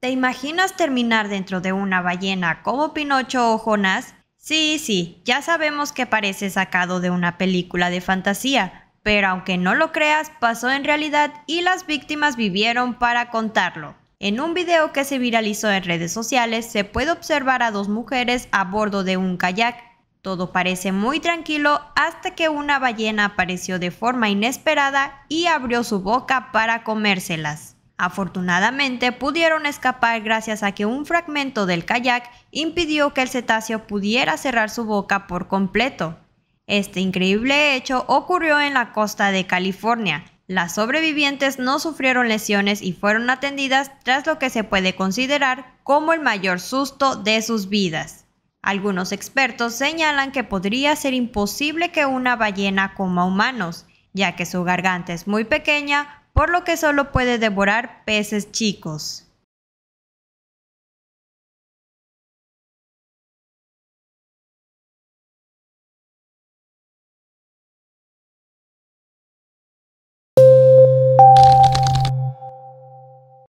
¿Te imaginas terminar dentro de una ballena como Pinocho o Jonás? Sí, sí, ya sabemos que parece sacado de una película de fantasía, pero aunque no lo creas, pasó en realidad y las víctimas vivieron para contarlo. En un video que se viralizó en redes sociales se puede observar a dos mujeres a bordo de un kayak. Todo parece muy tranquilo hasta que una ballena apareció de forma inesperada y abrió su boca para comérselas. Afortunadamente pudieron escapar gracias a que un fragmento del kayak impidió que el cetáceo pudiera cerrar su boca por completo. Este increíble hecho ocurrió en la costa de California. Las sobrevivientes no sufrieron lesiones y fueron atendidas tras lo que se puede considerar como el mayor susto de sus vidas. Algunos expertos señalan que podría ser imposible que una ballena coma humanos, ya que su garganta es muy pequeña, por lo que solo puede devorar peces chicos.